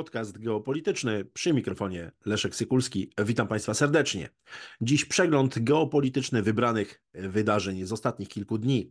podcast geopolityczny przy mikrofonie Leszek Sykulski. Witam Państwa serdecznie. Dziś przegląd geopolityczny wybranych wydarzeń z ostatnich kilku dni.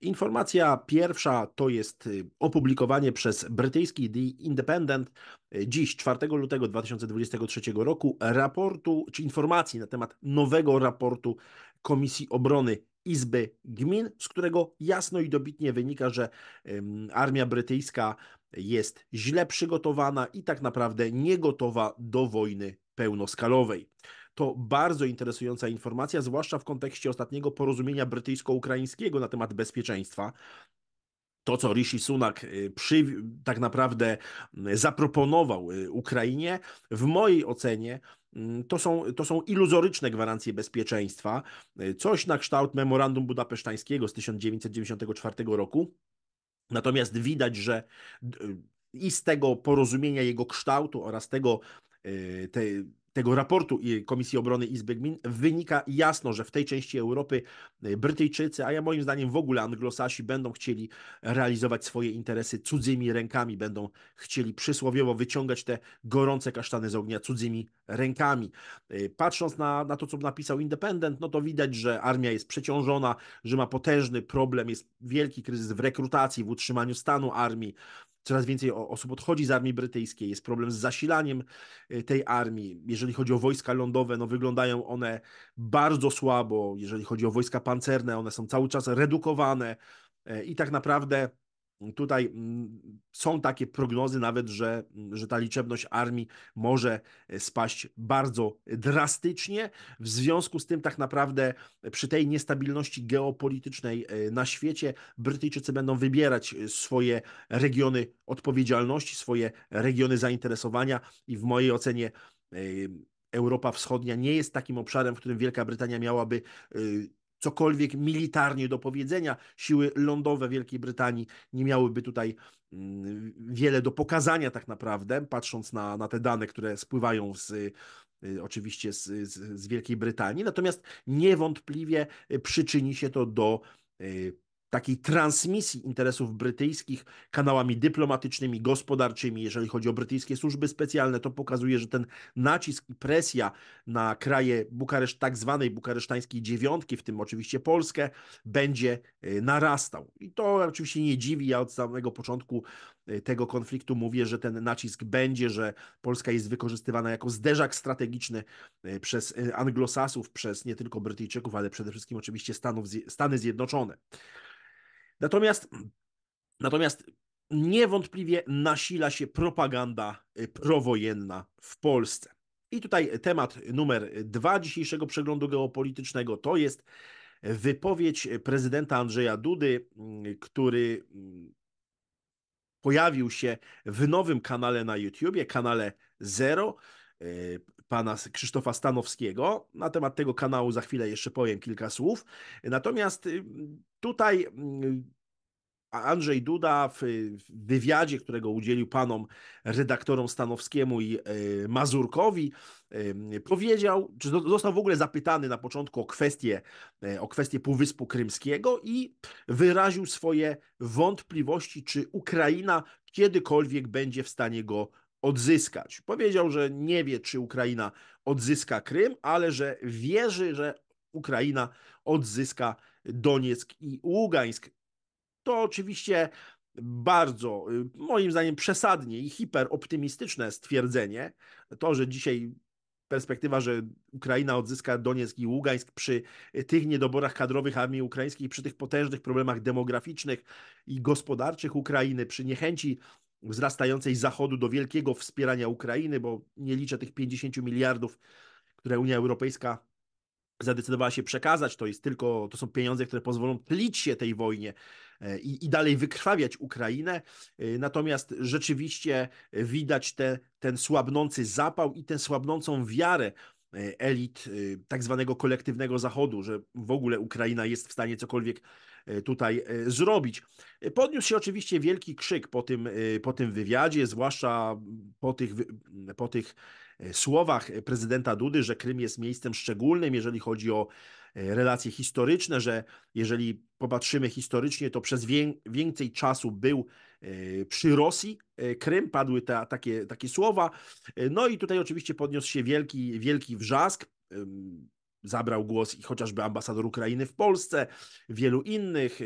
Informacja pierwsza to jest y, opublikowanie przez brytyjski The Independent y, dziś, 4 lutego 2023 roku, raportu czy informacji na temat nowego raportu Komisji Obrony Izby Gmin, z którego jasno i dobitnie wynika, że armia brytyjska jest źle przygotowana i tak naprawdę nie gotowa do wojny pełnoskalowej. To bardzo interesująca informacja, zwłaszcza w kontekście ostatniego porozumienia brytyjsko-ukraińskiego na temat bezpieczeństwa. To, co Rishi Sunak y, przy, tak naprawdę y, zaproponował y, Ukrainie, w mojej ocenie to są, to są iluzoryczne gwarancje bezpieczeństwa. Coś na kształt memorandum budapesztańskiego z 1994 roku Natomiast widać, że y, i z tego porozumienia jego kształtu oraz tego, y, te, tego raportu Komisji Obrony Izby Gmin wynika jasno, że w tej części Europy y, Brytyjczycy, a ja moim zdaniem w ogóle Anglosasi będą chcieli realizować swoje interesy cudzymi rękami, będą chcieli przysłowiowo wyciągać te gorące kasztany z ognia cudzymi rękami. Y, patrząc na, na to, co napisał Independent, no to widać, że armia jest przeciążona, że ma potężny problem, jest wielki kryzys w rekrutacji, w utrzymaniu stanu armii, coraz więcej osób odchodzi z armii brytyjskiej, jest problem z zasilaniem y, tej armii. Jeżeli chodzi o wojska lądowe, no wyglądają one bardzo słabo. Jeżeli chodzi o wojska pancerne, one są cały czas redukowane y, i tak naprawdę Tutaj mm, są takie prognozy nawet, że, że ta liczebność armii może e, spaść bardzo drastycznie. W związku z tym tak naprawdę przy tej niestabilności geopolitycznej e, na świecie Brytyjczycy będą wybierać e, swoje regiony odpowiedzialności, swoje regiony zainteresowania i w mojej ocenie Europa Wschodnia nie jest takim obszarem, w którym Wielka Brytania miałaby cokolwiek militarnie do powiedzenia. Siły lądowe Wielkiej Brytanii nie miałyby tutaj mm, wiele do pokazania, tak naprawdę, patrząc na, na te dane, które spływają z, y, oczywiście z, z, z Wielkiej Brytanii. Natomiast niewątpliwie przyczyni się to do y, takiej transmisji interesów brytyjskich kanałami dyplomatycznymi, gospodarczymi, jeżeli chodzi o brytyjskie służby specjalne, to pokazuje, że ten nacisk i presja na kraje Bukareszt, tak zwanej bukaresztańskiej dziewiątki, w tym oczywiście Polskę, będzie y, narastał. I to oczywiście nie dziwi, ja od samego początku y, tego konfliktu mówię, że ten nacisk będzie, że Polska jest wykorzystywana jako zderzak strategiczny y, przez anglosasów, przez nie tylko Brytyjczyków, ale przede wszystkim oczywiście Stanów, Stany Zjednoczone. Natomiast, natomiast niewątpliwie nasila się propaganda y, prowojenna w Polsce. I tutaj temat numer dwa dzisiejszego przeglądu geopolitycznego to jest wypowiedź prezydenta Andrzeja Dudy, mm, który mm, pojawił się w nowym kanale na YouTubie, kanale Zero. Y, pana Krzysztofa Stanowskiego. Na temat tego kanału za chwilę jeszcze powiem kilka słów. Natomiast y, tutaj y, Andrzej Duda w wywiadzie, którego udzielił panom redaktorom Stanowskiemu i y, Mazurkowi, powiedział, czy został w ogóle zapytany na początku o kwestię, o kwestię Półwyspu Krymskiego i wyraził swoje wątpliwości, czy Ukraina kiedykolwiek będzie w stanie go odzyskać. Powiedział, że nie wie, czy Ukraina odzyska Krym, ale że wierzy, że Ukraina odzyska Donieck i Ługańsk. To oczywiście bardzo, y, moim zdaniem, przesadnie i hiperoptymistyczne stwierdzenie. To, że dzisiaj perspektywa, że Ukraina odzyska Donieck i Ługańsk przy y, tych niedoborach kadrowych armii ukraińskiej, przy tych potężnych problemach demograficznych i gospodarczych Ukrainy, przy niechęci wzrastającej Zachodu do wielkiego wspierania Ukrainy, bo nie liczę tych 50 miliardów, które Unia Europejska zadecydowała się przekazać. To jest tylko, to są pieniądze, które pozwolą tlić się tej wojnie e, i, i dalej wykrwawiać Ukrainę. E, natomiast rzeczywiście widać te, ten słabnący zapał i tę słabnącą wiarę E, elit e, tak zwanego kolektywnego Zachodu, że w ogóle Ukraina jest w stanie cokolwiek e, tutaj zrobić. Podniósł się oczywiście wielki krzyk po tym, po tym wywiadzie, zwłaszcza po tych, po tych słowach prezydenta Dudy, że Krym jest miejscem szczególnym, jeżeli chodzi o relacje historyczne, że jeżeli popatrzymy historycznie, to przez więcej czasu był E, przy Rosji, e, Krym, padły ta, takie, takie słowa. E, no i tutaj oczywiście podniósł się wielki, wielki wrzask. Zabrał głos i chociażby ambasador Ukrainy w Polsce, wielu innych,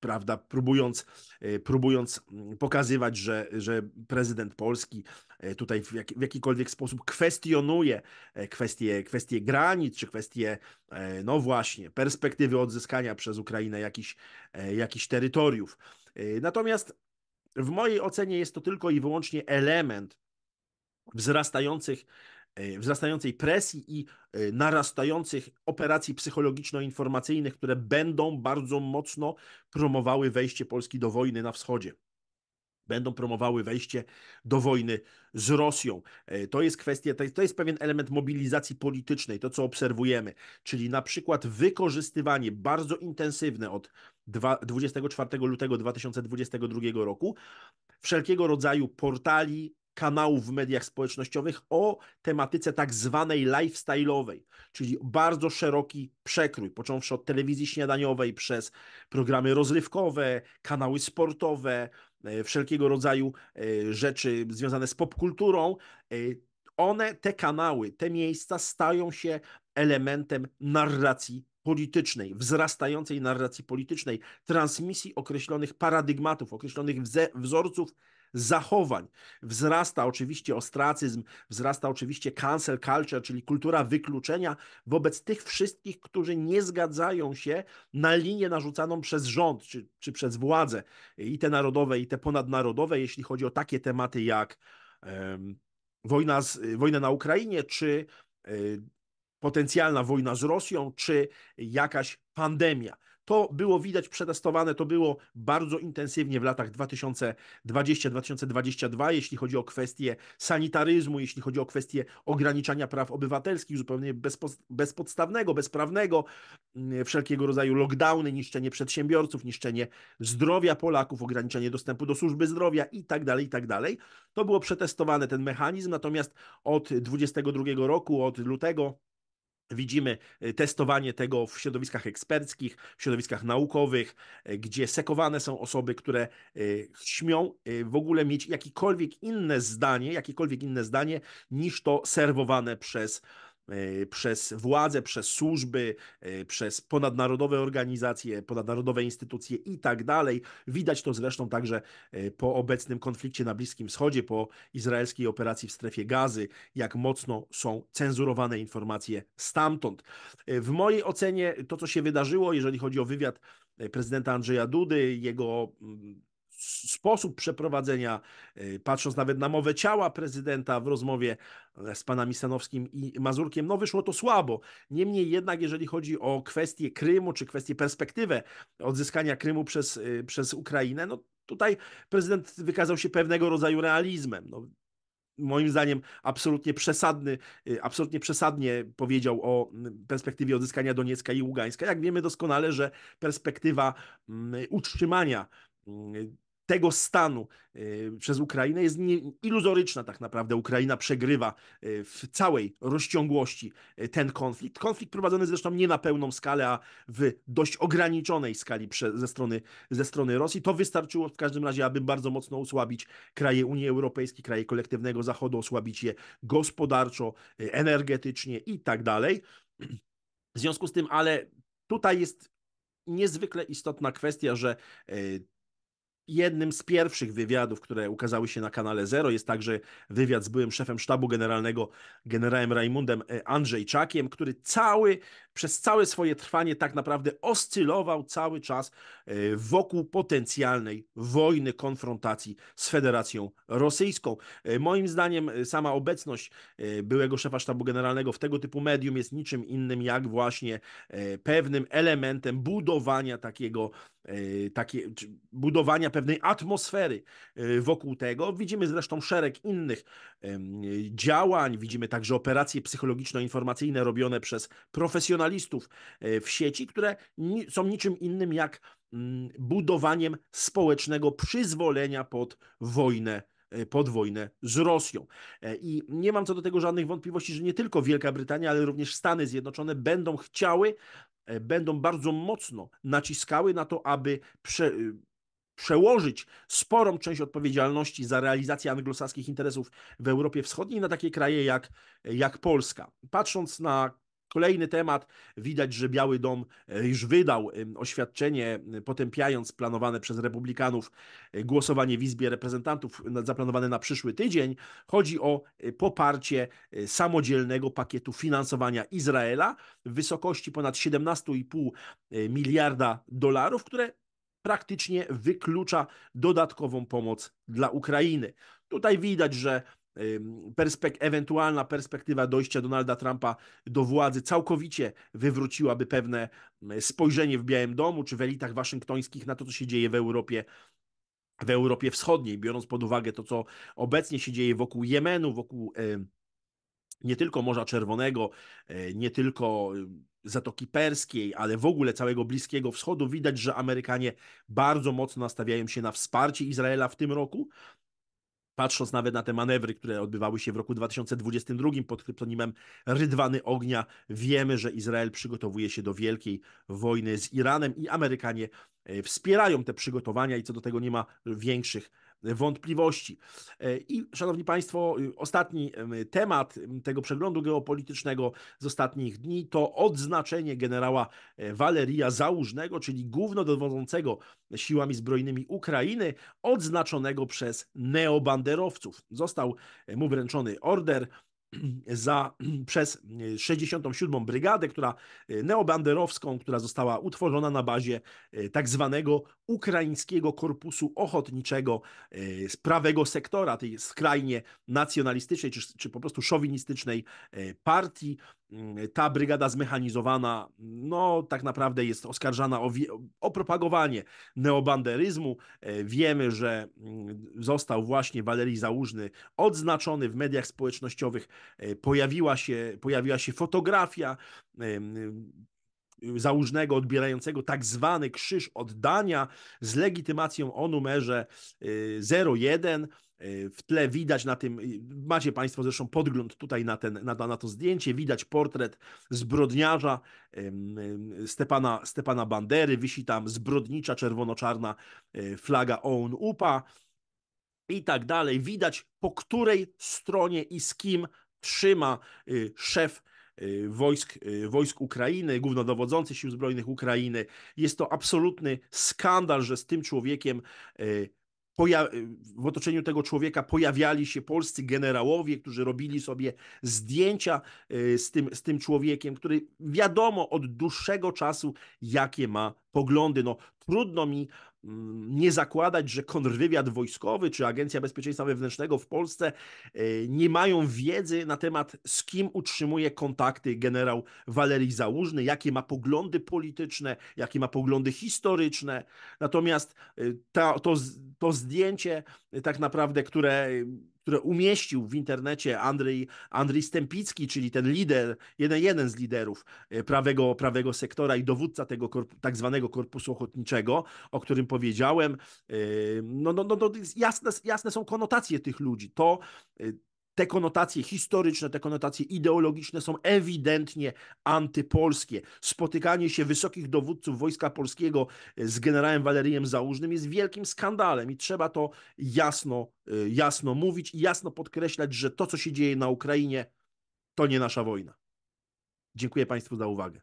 prawda, próbując, próbując pokazywać, że, że prezydent Polski tutaj w, jak, w jakikolwiek sposób kwestionuje kwestie, kwestie granic, czy kwestie, no właśnie, perspektywy odzyskania przez Ukrainę jakichś jakich terytoriów. E, natomiast w mojej ocenie jest to tylko i wyłącznie element wzrastających, e, wzrastającej presji i e, narastających operacji psychologiczno-informacyjnych, które będą bardzo mocno promowały wejście Polski do wojny na wschodzie będą promowały wejście do wojny z Rosją. E, to jest kwestia, to jest pewien element mobilizacji politycznej, to co obserwujemy, czyli na przykład wykorzystywanie bardzo intensywne od 24 lutego 2022 roku wszelkiego rodzaju portali kanałów w mediach społecznościowych o tematyce tak zwanej lifestyle'owej, czyli bardzo szeroki przekrój, począwszy od telewizji śniadaniowej przez programy rozrywkowe, kanały sportowe, e, wszelkiego rodzaju e, rzeczy związane z popkulturą. E, one, te kanały, te miejsca stają się elementem narracji politycznej, wzrastającej narracji politycznej, transmisji określonych paradygmatów, określonych wzorców zachowań. Wzrasta oczywiście ostracyzm, wzrasta oczywiście cancel culture, czyli kultura wykluczenia wobec tych wszystkich, którzy nie zgadzają się na linię narzucaną przez rząd czy, czy przez władze i te narodowe, i te ponadnarodowe, jeśli chodzi o takie tematy jak um, wojna, z, wojna na Ukrainie, czy y, potencjalna wojna z Rosją, czy jakaś pandemia. To było widać przetestowane, to było bardzo intensywnie w latach 2020-2022, jeśli chodzi o kwestie sanitaryzmu, jeśli chodzi o kwestie ograniczania praw obywatelskich, zupełnie bezpodstawnego, bezprawnego, mm, wszelkiego rodzaju lockdowny, niszczenie przedsiębiorców, niszczenie zdrowia Polaków, ograniczenie dostępu do służby zdrowia itd., tak itd. Tak to było przetestowane, ten mechanizm, natomiast od 22 roku, od lutego Widzimy y, testowanie tego w środowiskach eksperckich, w środowiskach naukowych, y, gdzie sekowane są osoby, które y, śmią w ogóle mieć jakiekolwiek inne zdanie, jakiekolwiek inne zdanie niż to serwowane przez E, przez władze, przez służby, e, przez ponadnarodowe organizacje, ponadnarodowe instytucje i tak dalej. Widać to zresztą także e, po obecnym konflikcie na Bliskim Wschodzie, po izraelskiej operacji w strefie gazy, jak mocno są cenzurowane informacje stamtąd. W mojej ocenie to, co się wydarzyło, jeżeli chodzi o wywiad prezydenta Andrzeja Dudy, jego mm, sposób przeprowadzenia, e, patrząc nawet na mowę ciała prezydenta w rozmowie e, z panami Stanowskim i Mazurkiem, no wyszło to słabo. Niemniej jednak, jeżeli chodzi o kwestię Krymu, czy kwestię perspektywę odzyskania Krymu przez, e, przez Ukrainę, no tutaj prezydent wykazał się pewnego rodzaju realizmem. No, moim zdaniem absolutnie przesadny, absolutnie przesadnie powiedział o perspektywie odzyskania Doniecka i Ługańska. Jak wiemy doskonale, że perspektywa utrzymania tego stanu y, przez Ukrainę jest iluzoryczna tak naprawdę. Ukraina przegrywa y, w całej rozciągłości y, ten konflikt. Konflikt prowadzony zresztą nie na pełną skalę, a w dość ograniczonej skali ze strony, ze strony Rosji. To wystarczyło w każdym razie, aby bardzo mocno osłabić kraje Unii Europejskiej, kraje kolektywnego Zachodu, osłabić je gospodarczo, energetycznie i tak dalej. W związku z tym, ale tutaj jest niezwykle istotna kwestia, że jednym z pierwszych wywiadów, które ukazały się na kanale Zero. Jest także wywiad z byłym szefem sztabu generalnego, generałem Raimundem e, Andrzejczakiem, który cały, przez całe swoje trwanie tak naprawdę oscylował cały czas e, wokół potencjalnej wojny, konfrontacji z Federacją Rosyjską. E, moim zdaniem sama obecność byłego szefa sztabu generalnego w tego typu medium jest niczym innym jak właśnie pewnym elementem budowania takiego E, takie, budowania pewnej atmosfery e, wokół tego. Widzimy zresztą szereg innych działań, widzimy także operacje psychologiczno-informacyjne robione przez profesjonalistów e, w sieci, które są niczym innym jak mm, budowaniem społecznego przyzwolenia pod wojnę pod wojnę z Rosją. I nie mam co do tego żadnych wątpliwości, że nie tylko Wielka Brytania, ale również Stany Zjednoczone będą chciały E, będą bardzo mocno naciskały na to, aby prze, y, przełożyć sporą część odpowiedzialności za realizację anglosaskich interesów w Europie Wschodniej na takie kraje jak, jak Polska. Patrząc na Kolejny temat, widać, że Biały Dom e, już wydał oświadczenie e, potępiając planowane przez Republikanów e, głosowanie w Izbie Reprezentantów zaplanowane na przyszły tydzień. Chodzi o poparcie samodzielnego pakietu finansowania Izraela w wysokości ponad 17,5 miliarda dolarów, które praktycznie wyklucza dodatkową pomoc dla Ukrainy. Tutaj widać, że perspek ewentualna perspektywa dojścia Donalda Trumpa do władzy całkowicie wywróciłaby pewne spojrzenie w Białym Domu czy w elitach waszyngtońskich na to, co się dzieje w Europie w Europie Wschodniej, biorąc pod uwagę to, co obecnie się dzieje wokół Jemenu, wokół e, nie tylko Morza Czerwonego, e, nie tylko y, Zatoki Perskiej, ale w ogóle całego Bliskiego Wschodu, widać, że Amerykanie bardzo mocno nastawiają się na wsparcie Izraela w tym roku patrząc nawet na te manewry, które odbywały się w roku 2022 pod kryptonimem Rydwany Ognia, wiemy, że Izrael przygotowuje się do wielkiej wojny z Iranem i Amerykanie e, wspierają te przygotowania i co do tego nie ma większych wątpliwości. E, I szanowni Państwo, y, ostatni temat tego przeglądu geopolitycznego z ostatnich dni to odznaczenie generała Waleria e, Załużnego, czyli głównodowodzącego siłami zbrojnymi Ukrainy, odznaczonego przez neobanderowców. Został e, mu wręczony order za, przez 67. E, brygadę, która e, neobanderowską, która została utworzona na bazie e, tak zwanego Ukraińskiego Korpusu Ochotniczego z prawego sektora, tej skrajnie nacjonalistycznej czy, czy po prostu szowinistycznej partii. Mm, ta brygada zmechanizowana, no tak naprawdę jest oskarżana o, o propagowanie neobanderyzmu. E, wiemy, że mm, został właśnie Walerii Załużny odznaczony w mediach społecznościowych. E, pojawiła się, pojawiła się fotografia e, załużnego odbierającego tak zwany krzyż oddania z legitymacją o numerze 01 Y, w tle widać na tym, y, macie Państwo zresztą podgląd tutaj na, ten, na, na to zdjęcie, widać portret zbrodniarza Stepana, Stepana Bandery, wisi tam zbrodnicza czerwono-czarna y, flaga OUN UPA i tak dalej. Widać po której stronie i z kim trzyma szef wojsk, wojsk Ukrainy, głównodowodzący Sił Zbrojnych Ukrainy. Jest to absolutny skandal, że z tym człowiekiem w otoczeniu tego człowieka pojawiali się polscy generałowie, którzy robili sobie zdjęcia y, z tym, z tym człowiekiem, który wiadomo od dłuższego czasu, jakie ma poglądy. No, trudno mi Mm, nie zakładać, że kontrwywiad wojskowy czy Agencja Bezpieczeństwa Wewnętrznego w Polsce e, nie mają wiedzy na temat, z kim utrzymuje kontakty generał Walerii Załóżny, jakie ma poglądy polityczne, jakie ma poglądy historyczne. Natomiast e, to, to zdjęcie, e, tak naprawdę, które które umieścił w internecie Andrzej, Andrzej Stępicki, czyli ten lider, jeden, jeden z liderów e, prawego, prawego sektora i dowódca tego korp, tak zwanego korpusu ochotniczego, o którym powiedziałem. E, no, no, no, no, jasne, jasne są konotacje tych ludzi. To, e, te konotacje historyczne, te konotacje ideologiczne są ewidentnie antypolskie. Spotykanie się wysokich dowódców Wojska Polskiego e, z generałem Walerijem Załużnym jest wielkim skandalem i trzeba to jasno, e, jasno mówić i jasno podkreślać, że to, co się dzieje na Ukrainie, to nie nasza wojna. Dziękuję Państwu za uwagę.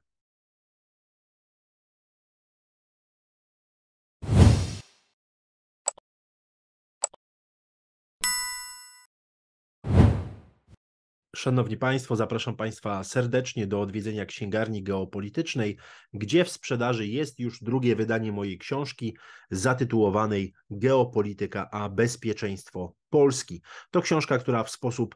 Szanowni Państwo, zapraszam Państwa serdecznie do odwiedzenia księgarni geopolitycznej, gdzie w sprzedaży jest już drugie wydanie mojej książki zatytułowanej Geopolityka a bezpieczeństwo Polski. To książka, która w sposób